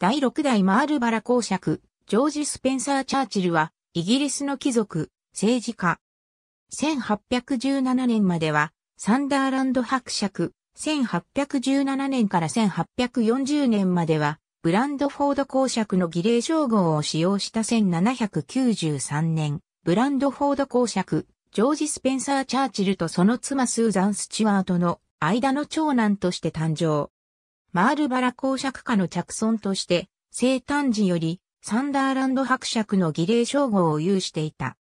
第6代マールバラ公爵、ジョージ・スペンサー・チャーチルは、イギリスの貴族、政治家。1817年までは、サンダーランド伯爵。1817年から1840年までは、ブランドフォード公爵の儀礼称号を使用した1793年、ブランドフォード公爵、ジョージ・スペンサー・チャーチルとその妻スーザン・スチュワートの間の長男として誕生。マールバラ公爵家の着尊として、生誕時よりサンダーランド伯爵の儀礼称号を有していた。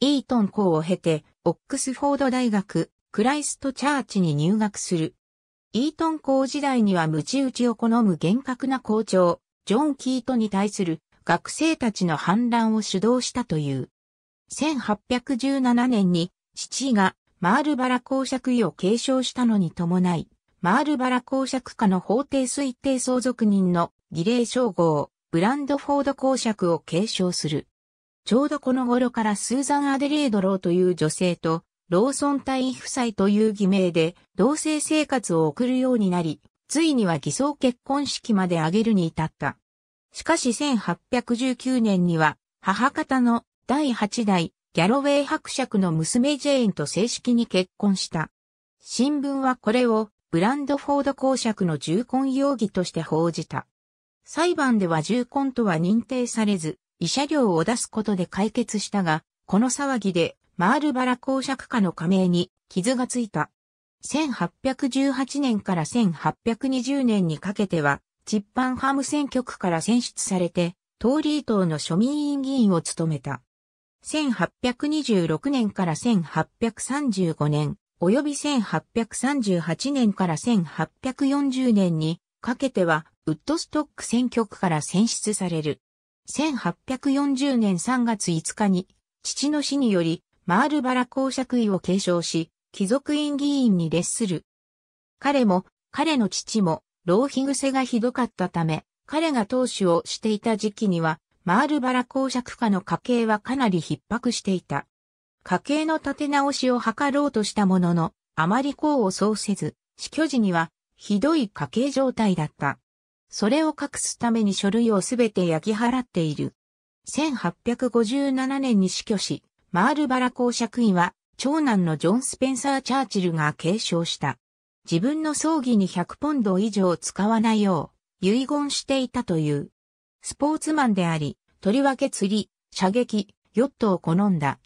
イートン校を経て、オックスフォード大学、クライストチャーチに入学する。イートン校時代には無知打ちを好む厳格な校長、ジョン・キートに対する学生たちの反乱を主導したという。1817年に父がマールバラ公爵位を継承したのに伴い、マールバラ公爵家の法定推定相続人の儀礼称号、ブランドフォード公爵を継承する。ちょうどこの頃からスーザン・アデレード・ローという女性と、ローソン隊夫妻という偽名で同性生活を送るようになり、ついには偽装結婚式まで挙げるに至った。しかし1819年には母方の第8代ギャロウェイ伯爵の娘ジェーンと正式に結婚した。新聞はこれをブランドフォード公爵の重婚容疑として報じた。裁判では重婚とは認定されず、慰謝料を出すことで解決したが、この騒ぎでマールバラ公爵家の加盟に傷がついた。1818年から1820年にかけては、チッパンハム選挙区から選出されて、トーリー党の庶民委員議員を務めた。1826年から1835年、及び1838年から1840年にかけては、ウッドストック選挙区から選出される。1840年3月5日に、父の死により、マールバラ公爵位を継承し、貴族院議員に列する。彼も、彼の父も、浪費癖がひどかったため、彼が当主をしていた時期には、マールバラ公爵家の家計はかなり逼迫していた。家計の立て直しを図ろうとしたものの、あまり功を奏せず、死去時には、ひどい家計状態だった。それを隠すために書類をすべて焼き払っている。1857年に死去し、マールバラ公爵位は、長男のジョン・スペンサー・チャーチルが継承した。自分の葬儀に100ポンド以上使わないよう、遺言していたという。スポーツマンであり、とりわけ釣り、射撃、ヨットを好んだ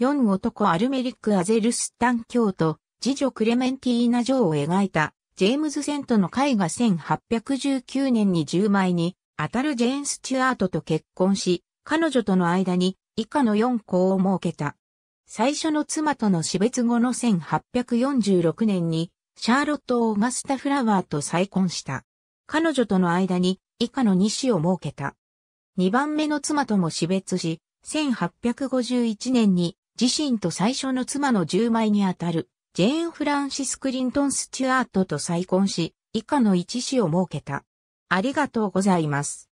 4男アルメリック・アゼルスタン教と、次女クレメンティーナ・ジョーを描いた、ジェームズ・セントの絵画1819年に10枚に、当たるジェーン・スチュアートと結婚し、彼女との間に以下の4校を設けた。最初の妻との死別後の1846年に、シャーロット・オーガスタ・フラワーと再婚した。彼女との間に以下の2子を設けた。2番目の妻とも死別し、1851年に自身と最初の妻の10枚にあたる、ジェーン・フランシス・クリントン・スチュアートと再婚し、以下の一子を設けた。ありがとうございます。